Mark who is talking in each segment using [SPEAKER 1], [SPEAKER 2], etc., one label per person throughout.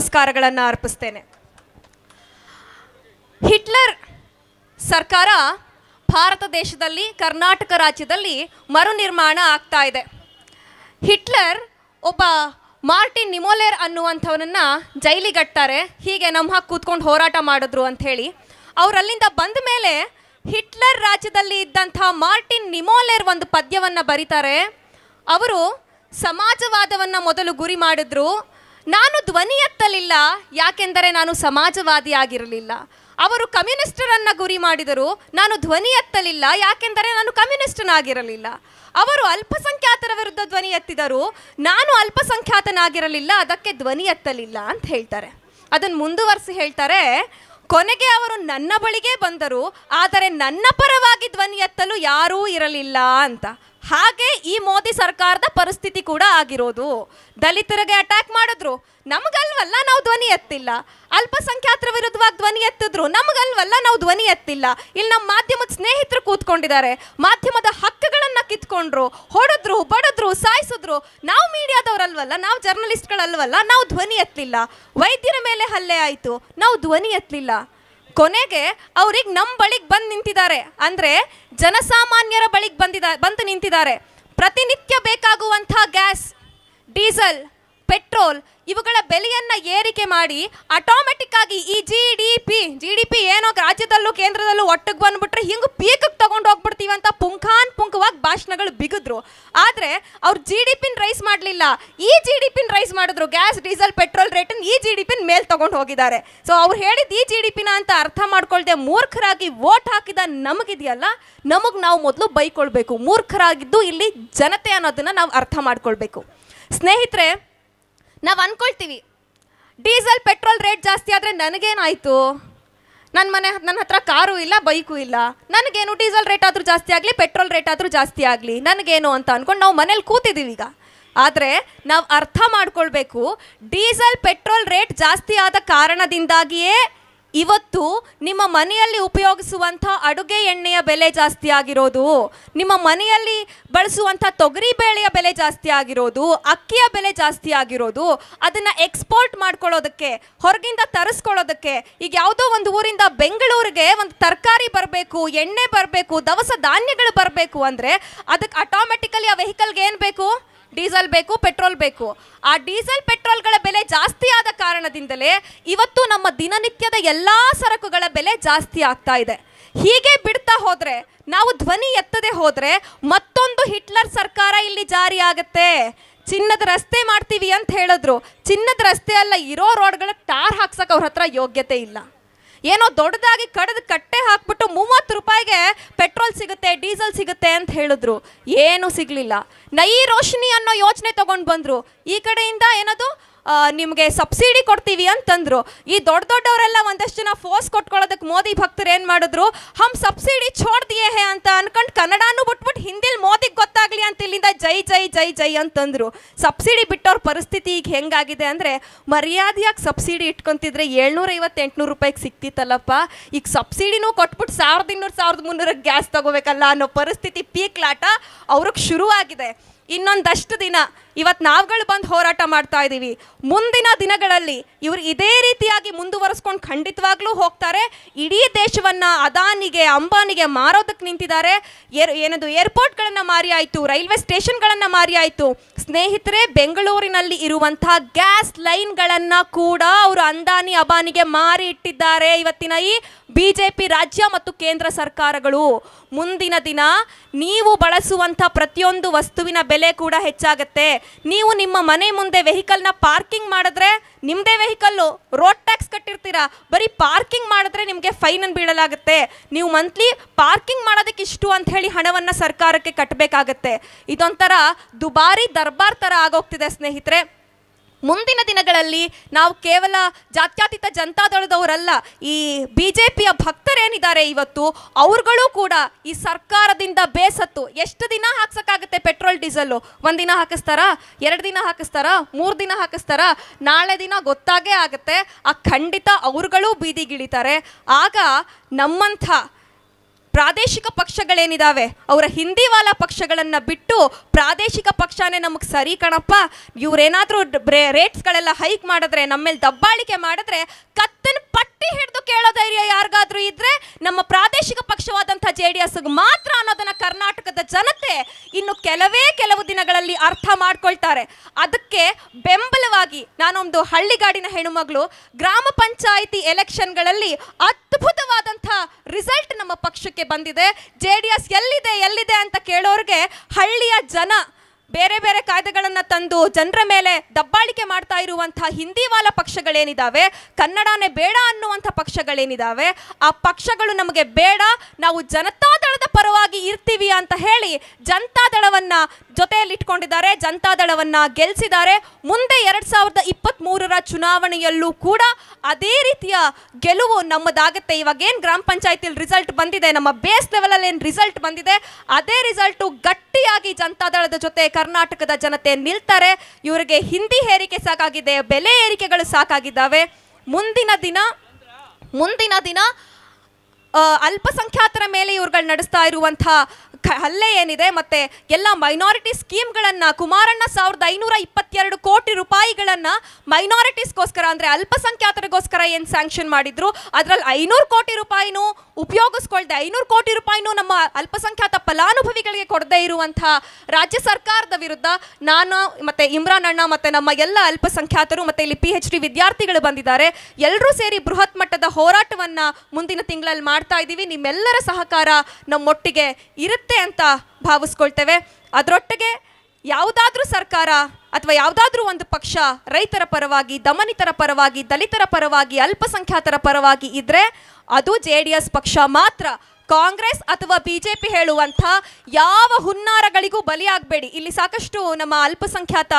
[SPEAKER 1] ನಮಸ್ಕಾರಗಳನ್ನು ಅರ್ಪಿಸ್ತೇನೆ ಹಿಟ್ಲರ್ ಸರ್ಕಾರ ಭಾರತ ದೇಶದಲ್ಲಿ ಕರ್ನಾಟಕ ರಾಜ್ಯದಲ್ಲಿ ಮರು ನಿರ್ಮಾಣ ಆಗ್ತಾ ಇದೆ ಹಿಟ್ಲರ್ ಒಬ್ಬ ಮಾರ್ಟಿನ್ ನಿಮೋಲೆರ್ ಅನ್ನುವಂಥವನನ್ನು ಜೈಲಿಗಟ್ತಾರೆ ಹೀಗೆ ನಮ್ಮ ಹಾಕಿ ಕೂತ್ಕೊಂಡು ಹೋರಾಟ ಮಾಡಿದ್ರು ಅಂಥೇಳಿ ಅವರಲ್ಲಿಂದ ಬಂದ ಮೇಲೆ ಹಿಟ್ಲರ್ ರಾಜ್ಯದಲ್ಲಿ ಇದ್ದಂಥ ಮಾರ್ಟಿನ್ ನಿಮೋಲೆರ್ ಒಂದು ಪದ್ಯವನ್ನು ಬರೀತಾರೆ ಅವರು ಸಮಾಜವಾದವನ್ನು ಮೊದಲು ಗುರಿ ಮಾಡಿದ್ರು ನಾನು ಧ್ವನಿ ಎತ್ತಲಿಲ್ಲ ಯಾಕೆಂದರೆ ನಾನು ಸಮಾಜವಾದಿಯಾಗಿರಲಿಲ್ಲ ಅವರು ಕಮ್ಯುನಿಸ್ಟರನ್ನು ಗುರಿ ಮಾಡಿದರು ನಾನು ಧ್ವನಿ ಎತ್ತಲಿಲ್ಲ ಯಾಕೆಂದರೆ ನಾನು ಕಮ್ಯುನಿಸ್ಟನಾಗಿರಲಿಲ್ಲ ಅವರು ಅಲ್ಪಸಂಖ್ಯಾತರ ವಿರುದ್ಧ ಧ್ವನಿ ಎತ್ತಿದರು ನಾನು ಅಲ್ಪಸಂಖ್ಯಾತನಾಗಿರಲಿಲ್ಲ ಅದಕ್ಕೆ ಧ್ವನಿ ಎತ್ತಲಿಲ್ಲ ಅಂತ ಹೇಳ್ತಾರೆ ಅದನ್ನು ಮುಂದುವರಿಸಿ ಹೇಳ್ತಾರೆ ಕೊನೆಗೆ ಅವರು ನನ್ನ ಬಳಿಗೆ ಬಂದರು ಆದರೆ ನನ್ನ ಪರವಾಗಿ ಧ್ವನಿ ಎತ್ತಲು ಯಾರೂ ಇರಲಿಲ್ಲ ಅಂತ ಹಾಗೆ ಈ ಮೋದಿ ಸರ್ಕಾರದ ಪರಿಸ್ಥಿತಿ ಕೂಡ ಆಗಿರೋದು ದಲಿತರಿಗೆ ಅಟ್ಯಾಕ್ ಮಾಡಿದ್ರು ನಮಗಲ್ವಲ್ಲ ನಾವು ಧ್ವನಿ ಎತ್ತಿಲ್ಲ ಅಲ್ಪಸಂಖ್ಯಾತರ ವಿರುದ್ಧವಾಗಿ ಧ್ವನಿ ಎತ್ತಿದ್ರು ನಮಗಲ್ವಲ್ಲ ನಾವು ಧ್ವನಿ ಎತ್ತಿಲ್ಲ ಇಲ್ಲಿ ನಮ್ಮ ಮಾಧ್ಯಮದ ಸ್ನೇಹಿತರು ಕೂತ್ಕೊಂಡಿದ್ದಾರೆ ಮಾಧ್ಯಮದ ಹಕ್ಕುಗಳನ್ನು ಕಿತ್ಕೊಂಡ್ರು ಹೊಡೆದ್ರು ಬಡದ್ರು ಸಾಯಿಸಿದ್ರು ನಾವು ಮೀಡಿಯಾದವರಲ್ವಲ್ಲ ನಾವು ಜರ್ನಲಿಸ್ಟ್ಗಳಲ್ವಲ್ಲ ನಾವು ಧ್ವನಿ ಎತ್ತಲಿಲ್ಲ ವೈದ್ಯರ ಮೇಲೆ ಹಲ್ಲೆ ಆಯಿತು ನಾವು ಧ್ವನಿ ಎತ್ತಲಿಲ್ಲ ಕೊನೆಗೆ ಅವ್ರಿಗೆ ನಮ್ಮ ಬಳಿಗೆ ಬಂದು ನಿಂತಿದ್ದಾರೆ ಅಂದರೆ ಜನಸಾಮಾನ್ಯರ ಬಳಿಗೆ ಬಂದಿದ ಬಂದು ನಿಂತಿದ್ದಾರೆ ಪ್ರತಿನಿತ್ಯ ಬೇಕಾಗುವಂಥ ಗ್ಯಾಸ್ ಡೀಸೆಲ್ ಪೆಟ್ರೋಲ್ ಇವುಗಳ ಬೆಲೆಯನ್ನು ಏರಿಕೆ ಮಾಡಿ ಆಟೋಮೆಟಿಕ್ಕಾಗಿ ಆಗಿ ಈ G D P G D P ಏನೋ ರಾಜ್ಯದಲ್ಲೂ ಕೇಂದ್ರದಲ್ಲೂ ಒಟ್ಟಿಗೆ ಬಂದ್ಬಿಟ್ರೆ ಹಿಂಗೆ ಪೀಕ್ ಪ್ರಶ್ನೆಗಳು ಬಿಗಿದ್ರು ಆದರೆ ಅವ್ರು ಜಿ ಡಿ ಪಿನ್ ರೈಸ್ ಮಾಡಲಿಲ್ಲ ಈ ಜಿ ಡಿ ಪಿನ್ ರೈಸ್ ಮಾಡಿದ್ರು ಗ್ಯಾಸ್ ಡೀಸೆಲ್ ಪೆಟ್ರೋಲ್ ರೇಟನ್ನು ಈ ಜಿ ಡಿ ಪಿನ್ ಮೇಲೆ ತೊಗೊಂಡು ಹೋಗಿದ್ದಾರೆ ಸೊ ಅವ್ರು ಹೇಳಿದ ಈ ಜಿ ಡಿ ಪಿನ ಅಂತ ಅರ್ಥ ಮಾಡ್ಕೊಳ್ದೆ ಮೂರ್ಖರಾಗಿ ವೋಟ್ ಹಾಕಿದ ನಮಗಿದೆಯಲ್ಲ ನಮಗೆ ನಾವು ಮೊದಲು ಬೈಕೊಳ್ಬೇಕು ಮೂರ್ಖರಾಗಿದ್ದು ಇಲ್ಲಿ ಜನತೆ ಅನ್ನೋದನ್ನ ನಾವು ಅರ್ಥ ಮಾಡ್ಕೊಳ್ಬೇಕು ಸ್ನೇಹಿತರೆ ನಾವು ಅಂದ್ಕೊಳ್ತೀವಿ ಡೀಸೆಲ್ ಪೆಟ್ರೋಲ್ ರೇಟ್ ಜಾಸ್ತಿ ಆದರೆ ನನಗೇನಾಯಿತು ನನ್ನ ಮನೆ ನನ್ನ ಹತ್ರ ಕಾರು ಇಲ್ಲ ಬೈಕು ಇಲ್ಲ ನನಗೇನು ಡೀಸೆಲ್ ರೇಟ್ ಆದರೂ ಜಾಸ್ತಿ ಆಗಲಿ ಪೆಟ್ರೋಲ್ ರೇಟ್ ಆದರೂ ಜಾಸ್ತಿ ಆಗಲಿ ನನಗೇನು ಅಂತ ಅಂದ್ಕೊಂಡು ನಾವು ಮನೇಲಿ ಕೂತಿದ್ದೀವಿ ಈಗ ಆದರೆ ನಾವು ಅರ್ಥ ಮಾಡ್ಕೊಳ್ಬೇಕು ಡೀಸೆಲ್ ಪೆಟ್ರೋಲ್ ರೇಟ್ ಜಾಸ್ತಿ ಆದ ಕಾರಣದಿಂದಾಗಿಯೇ ಇವತ್ತು ನಿಮ್ಮ ಮನೆಯಲ್ಲಿ ಉಪಯೋಗಿಸುವಂಥ ಅಡುಗೆ ಎಣ್ಣೆಯ ಬೆಲೆ ಜಾಸ್ತಿ ಆಗಿರೋದು ನಿಮ್ಮ ಮನೆಯಲ್ಲಿ ಬಳಸುವಂಥ ತೊಗರಿ ಬೇಳೆಯ ಬೆಲೆ ಜಾಸ್ತಿ ಆಗಿರೋದು ಅಕ್ಕಿಯ ಬೆಲೆ ಜಾಸ್ತಿ ಆಗಿರೋದು ಅದನ್ನು ಎಕ್ಸ್ಪೋರ್ಟ್ ಮಾಡ್ಕೊಳ್ಳೋದಕ್ಕೆ ಹೊರಗಿಂದ ತರಿಸ್ಕೊಳ್ಳೋದಕ್ಕೆ ಈಗ ಯಾವುದೋ ಒಂದು ಊರಿಂದ ಬೆಂಗಳೂರಿಗೆ ಒಂದು ತರಕಾರಿ ಬರಬೇಕು ಎಣ್ಣೆ ಬರಬೇಕು ದವಸ ಧಾನ್ಯಗಳು ಬರಬೇಕು ಅಂದರೆ ಅದಕ್ಕೆ ಆಟೋಮೆಟಿಕಲಿ ಆ ವೆಹಿಕಲ್ಗೆ ಏನು ಬೇಕು ಡೀಸೆಲ್ ಬೇಕು ಪೆಟ್ರೋಲ್ ಬೇಕು ಆ ಡೀಸೆಲ್ ಪೆಟ್ರೋಲ್ಗಳ ಬೆಲೆ ಜಾಸ್ತಿ ಆದ ಕಾರಣದಿಂದಲೇ ಇವತ್ತು ನಮ್ಮ ದಿನನಿತ್ಯದ ಎಲ್ಲ ಸರಕುಗಳ ಬೆಲೆ ಜಾಸ್ತಿ ಆಗ್ತಾ ಇದೆ ಹೀಗೆ ಬಿಡ್ತಾ ಹೋದರೆ ನಾವು ಧ್ವನಿ ಎತ್ತದೆ ಹೋದರೆ ಮತ್ತೊಂದು ಹಿಟ್ಲರ್ ಸರ್ಕಾರ ಇಲ್ಲಿ ಜಾರಿ ಆಗುತ್ತೆ ಚಿನ್ನದ ರಸ್ತೆ ಮಾಡ್ತೀವಿ ಅಂತ ಹೇಳಿದ್ರು ಚಿನ್ನದ ರಸ್ತೆ ಅಲ್ಲ ಇರೋ ರೋಡ್ಗಳ ಟಾರ್ ಹಾಕ್ಸಕ್ಕೆ ಅವ್ರ ಹತ್ರ ಯೋಗ್ಯತೆ ಇಲ್ಲ ಏನೋ ದೊಡ್ಡದಾಗಿ ಕಡದ ಕಟ್ಟೆ ಹಾಕ್ಬಿಟ್ಟು ಮೂವತ್ತು ರೂಪಾಯಿಗೆ ಪೆಟ್ರೋಲ್ ಸಿಗುತ್ತೆ ಡೀಸೆಲ್ ಸಿಗುತ್ತೆ ಅಂತ ಹೇಳಿದ್ರು ಏನು ಸಿಗ್ಲಿಲ್ಲ ನೈ ರೋಶಿನಿ ಅನ್ನೋ ಯೋಚನೆ ತಗೊಂಡ್ ಬಂದ್ರು ಈ ಕಡೆಯಿಂದ ಏನದು ನಿಮಗೆ ಸಬ್ಸಿಡಿ ಕೊಡ್ತೀವಿ ಅಂತಂದ್ರು ಈ ದೊಡ್ಡ ದೊಡ್ಡವರೆಲ್ಲ ಒಂದಷ್ಟು ಜನ ಫೋರ್ಸ್ ಕೊಟ್ಕೊಳ್ಳೋದಕ್ಕೆ ಮೋದಿ ಭಕ್ತರು ಏನು ಮಾಡಿದ್ರು ಹಮ್ ಸಬ್ಸಿಡಿ ಛೋಡ್ದಿಯೇ ಹೇ ಅಂತ ಅನ್ಕೊಂಡು ಕನ್ನಡನೂ ಬಿಟ್ಬಿಟ್ಟು ಹಿಂದಿಲ್ ಮೋದಿಗೆ ಗೊತ್ತಾಗಲಿ ಅಂತ ಇಲ್ಲಿಂದ ಜೈ ಜೈ ಜೈ ಜೈ ಅಂತಂದ್ರು ಸಬ್ಸಿಡಿ ಬಿಟ್ಟವ್ರ ಪರಿಸ್ಥಿತಿ ಈಗ ಹೆಂಗಾಗಿದೆ ಅಂದರೆ ಮರ್ಯಾದೆಯಾಗಿ ಸಬ್ಸಿಡಿ ಇಟ್ಕೊತಿದ್ರೆ ಏಳ್ನೂರೈವತ್ತು ಎಂಟುನೂರು ರೂಪಾಯಿಗೆ ಸಿಕ್ತಿತ್ತಲ್ಲಪ್ಪ ಈಗ ಸಬ್ಸಿಡಿನೂ ಕೊಟ್ಬಿಟ್ಟು ಸಾವಿರದ ಇನ್ನೂರು ಸಾವಿರದ ಮುನ್ನೂರಕ್ಕೆ ಗ್ಯಾಸ್ ತಗೋಬೇಕಲ್ಲ ಅನ್ನೋ ಪರಿಸ್ಥಿತಿ ಪೀಕ್ಲಾಟ ಅವ್ರಿಗೆ ಶುರುವಾಗಿದೆ ಇನ್ನೊಂದಷ್ಟು ದಿನ ಇವತ್ತು ನಾವುಗಳು ಬಂದು ಹೋರಾಟ ಮಾಡ್ತಾ ಇದ್ದೀವಿ ಮುಂದಿನ ದಿನಗಳಲ್ಲಿ ಇವರು ಇದೇ ರೀತಿಯಾಗಿ ಮುಂದುವರಿಸ್ಕೊಂಡು ಖಂಡಿತವಾಗ್ಲೂ ಹೋಗ್ತಾರೆ ಇಡೀ ದೇಶವನ್ನು ಅದಾನಿಗೆ ಅಂಬಾನಿಗೆ ಮಾರೋದಕ್ಕೆ ನಿಂತಿದ್ದಾರೆ ಏರ್ ಏನದು ಏರ್ಪೋರ್ಟ್ಗಳನ್ನು ಮಾರಿ ಆಯಿತು ರೈಲ್ವೆ ಸ್ಟೇಷನ್ಗಳನ್ನು ಮಾರಿ ಆಯಿತು ಸ್ನೇಹಿತರೆ ಬೆಂಗಳೂರಿನಲ್ಲಿ ಇರುವಂಥ ಗ್ಯಾಸ್ ಲೈನ್ಗಳನ್ನು ಕೂಡ ಅವರು ಅಂದಾನಿ ಅಬಾನಿಗೆ ಮಾರಿ ಇಟ್ಟಿದ್ದಾರೆ ಇವತ್ತಿನ ಈ ಬಿ ಜೆ ಪಿ ರಾಜ್ಯ ಮತ್ತು ಕೇಂದ್ರ ಸರ್ಕಾರಗಳು ಮುಂದಿನ ದಿನ ನೀವು ಬಳಸುವಂಥ ಪ್ರತಿಯೊಂದು ವಸ್ತುವಿನ ಬೆಲೆ ಕೂಡ ಹೆಚ್ಚಾಗುತ್ತೆ ನೀವು ನಿಮ್ಮ ಮನೆ ಮುಂದೆ ವೆಹಿಕಲ್ನ ಪಾರ್ಕಿಂಗ್ ಮಾಡಿದ್ರೆ ನಿಮ್ಮದೇ ವೆಹಿಕಲ್ಲು ರೋಡ್ ಟ್ಯಾಕ್ಸ್ ಕಟ್ಟಿರ್ತೀರಾ ಬರೀ ಪಾರ್ಕಿಂಗ್ ಮಾಡಿದ್ರೆ ನಿಮಗೆ ಫೈನನ್ನು ಬೀಳಲಾಗುತ್ತೆ ನೀವು ಮಂತ್ಲಿ ಪಾರ್ಕಿಂಗ್ ಮಾಡೋದಕ್ಕೆ ಇಷ್ಟು ಅಂತ ಹೇಳಿ ಹಣವನ್ನು ಸರ್ಕಾರಕ್ಕೆ ಕಟ್ಟಬೇಕಾಗತ್ತೆ ಇದೊಂಥರ ದುಬಾರಿ ದರ್ಬಾರ್ ಥರ ಆಗೋಗ್ತಿದೆ ಸ್ನೇಹಿತರೆ ಮುಂದಿನ ದಿನಗಳಲ್ಲಿ ನಾವು ಕೇವಲ ಜಾತ್ಯಾತೀತ ಜನತಾದಳದವರಲ್ಲ ಈ ಬಿ ಜೆ ಪಿಯ ಭಕ್ತರೇನಿದ್ದಾರೆ ಇವತ್ತು ಅವ್ರುಗಳು ಕೂಡ ಈ ಸರ್ಕಾರದಿಂದ ಬೇಸತ್ತು ಎಷ್ಟು ದಿನ ಹಾಕ್ಸೋಕ್ಕಾಗುತ್ತೆ ಪೆಟ್ರೋಲ್ ಡೀಸೆಲ್ಲು ಒಂದಿನ ಹಾಕಿಸ್ತಾರಾ ಎರಡು ದಿನ ಹಾಕಿಸ್ತಾರಾ ಮೂರು ದಿನ ಹಾಕಿಸ್ತಾರಾ ನಾಳೆ ದಿನ ಗೊತ್ತಾಗೇ ಆಗುತ್ತೆ ಆ ಖಂಡಿತ ಅವ್ರುಗಳು ಬೀದಿಗಿಳಿತಾರೆ ಆಗ ನಮ್ಮಂಥ ಪ್ರಾದೇಶಿಕ ಪಕ್ಷಗಳೇನಿದ್ದಾವೆ ಅವರ ಹಿಂದಿವಾಲ ಪಕ್ಷಗಳನ್ನು ಬಿಟ್ಟು ಪ್ರಾದೇಶಿಕ ಪಕ್ಷನೇ ನಮಗೆ ಸರಿ ಕಣಪ್ಪ ಇವರೇನಾದರೂ ರೇಟ್ಸ್ಗಳೆಲ್ಲ ಹೈಕ್ ಮಾಡಿದ್ರೆ ನಮ್ಮ ದಬ್ಬಾಳಿಕೆ ಮಾಡಿದ್ರೆ ಕತ್ತನ್ ಪಟ್ಟ ಗಟ್ಟಿ ಹಿಡಿದು ಕೇಳೋ ಧೈರ್ಯ ಯಾರಿಗಾದ್ರೂ ಇದ್ರೆ ನಮ್ಮ ಪ್ರಾದೇಶಿಕ ಪಕ್ಷವಾದಂತಹ ಎಸ್ ಮಾತ್ರ ಅನ್ನೋದನ್ನ ಕರ್ನಾಟಕದ ಜನತೆ ಇನ್ನು ಕೆಲವೇ ಕೆಲವು ದಿನಗಳಲ್ಲಿ ಅರ್ಥ ಮಾಡ್ಕೊಳ್ತಾರೆ ಅದಕ್ಕೆ ಬೆಂಬಲವಾಗಿ ನಾನೊಂದು ಹಳ್ಳಿಗಾಡಿನ ಹೆಣ್ಣುಮಗಳು ಗ್ರಾಮ ಪಂಚಾಯಿತಿ ಎಲೆಕ್ಷನ್ಗಳಲ್ಲಿ ಅದ್ಭುತವಾದಂತಹ ರಿಸಲ್ಟ್ ನಮ್ಮ ಪಕ್ಷಕ್ಕೆ ಬಂದಿದೆ ಜೆಡಿಎಸ್ ಎಲ್ಲಿದೆ ಎಲ್ಲಿದೆ ಅಂತ ಕೇಳೋರಿಗೆ ಹಳ್ಳಿಯ ಜನ ಬೇರೆ ಬೇರೆ ಕಾಯ್ದೆಗಳನ್ನು ತಂದು ಜನರ ಮೇಲೆ ದಬ್ಬಾಳಿಕೆ ಮಾಡ್ತಾ ಇರುವಂತಹ ಹಿಂದಿವಾಲ ಪಕ್ಷಗಳೇನಿದ್ದಾವೆ ಕನ್ನಡನೇ ಬೇಡ ಅನ್ನುವಂಥ ಪಕ್ಷಗಳೇನಿದ್ದಾವೆ ಆ ಪಕ್ಷಗಳು ನಮಗೆ ಬೇಡ ನಾವು ಜನತಾದಳದ ಪರವಾಗಿ ಇರ್ತೀವಿ ಅಂತ ಹೇಳಿ ಜನತಾದಳವನ್ನು ಜೊತೆಯಲ್ಲಿ ಇಟ್ಕೊಂಡಿದ್ದಾರೆ ಜನತಾದಳವನ್ನ ಗೆಲ್ಲಿಸಿದ್ದಾರೆ ಮುಂದೆ ಎರಡ್ ಸಾವಿರದ ಇಪ್ಪತ್ತ್ ಮೂರರ ಚುನಾವಣೆಯಲ್ಲೂ ಕೂಡ ಅದೇ ರೀತಿಯ ಗೆಲುವು ನಮ್ಮದಾಗುತ್ತೆ ಇವಾಗ ಏನ್ ಗ್ರಾಮ ಪಂಚಾಯತಿಯಲ್ಲಿ ರಿಸಲ್ಟ್ ಬಂದಿದೆ ನಮ್ಮ ಬೇಸ್ ಅಲ್ಲಿ ಏನು ರಿಸಲ್ಟ್ ಬಂದಿದೆ ಅದೇ ರಿಸಲ್ಟ್ ಗಟ್ಟಿಯಾಗಿ ಜನತಾದಳದ ಜೊತೆ ಕರ್ನಾಟಕದ ಜನತೆ ನಿಲ್ತಾರೆ ಇವರಿಗೆ ಹಿಂದಿ ಹೇರಿಕೆ ಸಾಕಾಗಿದೆ ಬೆಲೆ ಏರಿಕೆಗಳು ಸಾಕಾಗಿದ್ದಾವೆ ಮುಂದಿನ ದಿನ ಮುಂದಿನ ದಿನ ಅಲ್ಪಸಂಖ್ಯಾತರ ಮೇಲೆ ಇವರುಗಳು ನಡೆಸ್ತಾ ಇರುವಂತಹ ಹಲ್ಲೆ ಏನಿದೆ ಮತ್ತೆ ಎಲ್ಲ ಮೈನಾರಿಟಿ ಸ್ಕೀಮ್ಗಳನ್ನು ಕುಮಾರಣ್ಣ ಸಾವಿರದ ಐನೂರ ಇಪ್ಪತ್ತೆರಡು ಕೋಟಿ ರೂಪಾಯಿಗಳನ್ನು ಮೈನಾರಿಟೀಸ್ಗೋಸ್ಕರ ಅಂದರೆ ಅಲ್ಪಸಂಖ್ಯಾತರಿಗೋಸ್ಕರ ಏನು ಸ್ಯಾಂಕ್ಷನ್ ಮಾಡಿದ್ರು ಅದರಲ್ಲಿ ಐನೂರು ಕೋಟಿ ರೂಪಾಯಿನೂ ಉಪಯೋಗಿಸ್ಕೊಳ್ದೆ ಐನೂರು ಕೋಟಿ ರೂಪಾಯಿನೂ ನಮ್ಮ ಅಲ್ಪಸಂಖ್ಯಾತ ಫಲಾನುಭವಿಗಳಿಗೆ ಕೊಡದೇ ಇರುವಂತಹ ರಾಜ್ಯ ಸರ್ಕಾರದ ವಿರುದ್ಧ ನಾನು ಮತ್ತೆ ಇಮ್ರಾನ್ ಅಣ್ಣ ಮತ್ತು ನಮ್ಮ ಎಲ್ಲ ಅಲ್ಪಸಂಖ್ಯಾತರು ಮತ್ತು ಇಲ್ಲಿ ಪಿ ಎಚ್ ಡಿ ವಿದ್ಯಾರ್ಥಿಗಳು ಬಂದಿದ್ದಾರೆ ಎಲ್ಲರೂ ಸೇರಿ ಬೃಹತ್ ಮಟ್ಟದ ಹೋರಾಟವನ್ನು ಮುಂದಿನ ತಿಂಗಳಲ್ಲಿ ಮಾಡ್ತಾ ಇದ್ದೀವಿ ನಿಮ್ಮೆಲ್ಲರ ಸಹಕಾರ ನಮ್ಮೊಟ್ಟಿಗೆ ಇರುತ್ತೆ ಅಂತ ಭಾವಿಸ್ಕೊಳ್ತೇವೆ ಅದರೊಟ್ಟಿಗೆ ಯಾವುದಾದ್ರೂ ಸರ್ಕಾರ ಅಥವಾ ಯಾವುದಾದ್ರೂ ಒಂದು ಪಕ್ಷ ರೈತರ ಪರವಾಗಿ ದಮನಿತರ ಪರವಾಗಿ ದಲಿತರ ಪರವಾಗಿ ಅಲ್ಪಸಂಖ್ಯಾತರ ಪರವಾಗಿ ಇದ್ರೆ ಅದು ಜೆ ಡಿ ಎಸ್ ಪಕ್ಷ ಮಾತ್ರ ಕಾಂಗ್ರೆಸ್ ಅಥವಾ ಬಿ ಜೆ ಪಿ ಹೇಳುವಂಥ ಯಾವ ಹುನ್ನಾರಗಳಿಗೂ ಬಲಿಯಾಗಬೇಡಿ ಇಲ್ಲಿ ಸಾಕಷ್ಟು ನಮ್ಮ ಅಲ್ಪಸಂಖ್ಯಾತ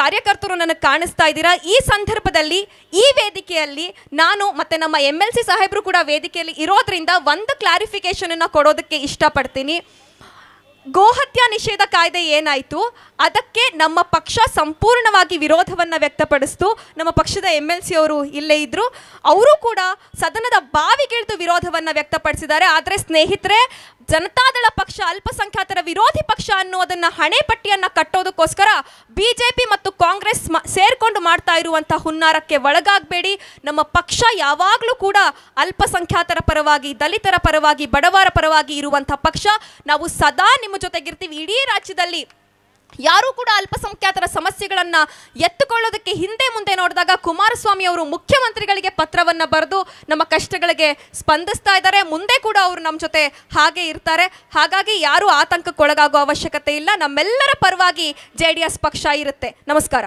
[SPEAKER 1] ಕಾರ್ಯಕರ್ತರು ನನಗೆ ಕಾಣಿಸ್ತಾ ಇದ್ದೀರಾ ಈ ಸಂದರ್ಭದಲ್ಲಿ ಈ ವೇದಿಕೆಯಲ್ಲಿ ನಾನು ಮತ್ತು ನಮ್ಮ ಎಮ್ ಎಲ್ ಸಿ ಸಾಹೇಬರು ಕೂಡ ವೇದಿಕೆಯಲ್ಲಿ ಇರೋದ್ರಿಂದ ಒಂದು ಕ್ಲಾರಿಫಿಕೇಷನನ್ನು ಕೊಡೋದಕ್ಕೆ ಇಷ್ಟಪಡ್ತೀನಿ ಗೋಹತ್ಯಾ ನಿಷೇಧ ಕಾಯ್ದೆ ಏನಾಯಿತು ಅದಕ್ಕೆ ನಮ್ಮ ಪಕ್ಷ ಸಂಪೂರ್ಣವಾಗಿ ವಿರೋಧವನ್ನು ವ್ಯಕ್ತಪಡಿಸ್ತು ನಮ್ಮ ಪಕ್ಷದ ಎಮ್ ಎಲ್ ಸಿ ಅವರು ಇಲ್ಲೇ ಇದ್ದರು ಅವರು ಕೂಡ ಸದನದ ಬಾವಿಗಿಳಿದು ವಿರೋಧವನ್ನು ವ್ಯಕ್ತಪಡಿಸಿದ್ದಾರೆ ಆದರೆ ಸ್ನೇಹಿತರೆ ಜನತಾದಳ ಪಕ್ಷ ಅಲ್ಪಸಂಖ್ಯಾತರ ವಿರೋಧಿ ಪಕ್ಷ ಅನ್ನೋದನ್ನು ಹಣೆ ಪಟ್ಟಿಯನ್ನು ಕಟ್ಟೋದಕ್ಕೋಸ್ಕರ ಬಿ ಜೆ ಪಿ ಮತ್ತು ಕಾಂಗ್ರೆಸ್ ಸೇರಿಕೊಂಡು ಮಾಡ್ತಾ ಇರುವಂಥ ಹುನ್ನಾರಕ್ಕೆ ಒಳಗಾಗಬೇಡಿ ನಮ್ಮ ಪಕ್ಷ ಯಾವಾಗಲೂ ಕೂಡ ಅಲ್ಪಸಂಖ್ಯಾತರ ಪರವಾಗಿ ದಲಿತರ ಪರವಾಗಿ ಬಡವರ ಪರವಾಗಿ ಇರುವಂಥ ಪಕ್ಷ ನಾವು ಸದಾ ನಿಮ್ಮ ಜೊತೆಗಿರ್ತೀವಿ ಇಡೀ ರಾಜ್ಯದಲ್ಲಿ ಯಾರೂ ಕೂಡ ಅಲ್ಪಸಂಖ್ಯಾತರ ಸಮಸ್ಯೆಗಳನ್ನು ಎತ್ತುಕೊಳ್ಳೋದಕ್ಕೆ ಹಿಂದೆ ಮುಂದೆ ನೋಡಿದಾಗ ಕುಮಾರಸ್ವಾಮಿ ಅವರು ಮುಖ್ಯಮಂತ್ರಿಗಳಿಗೆ ಪತ್ರವನ್ನು ಬರೆದು ನಮ್ಮ ಕಷ್ಟಗಳಿಗೆ ಸ್ಪಂದಿಸ್ತಾ ಇದ್ದಾರೆ ಮುಂದೆ ಕೂಡ ಅವರು ನಮ್ಮ ಜೊತೆ ಹಾಗೆ ಇರ್ತಾರೆ ಹಾಗಾಗಿ ಯಾರೂ ಆತಂಕಕ್ಕೊಳಗಾಗುವ ಅವಶ್ಯಕತೆ ಇಲ್ಲ ನಮ್ಮೆಲ್ಲರ ಪರವಾಗಿ ಜೆ ಡಿ ಎಸ್ ಪಕ್ಷ ಇರುತ್ತೆ ನಮಸ್ಕಾರ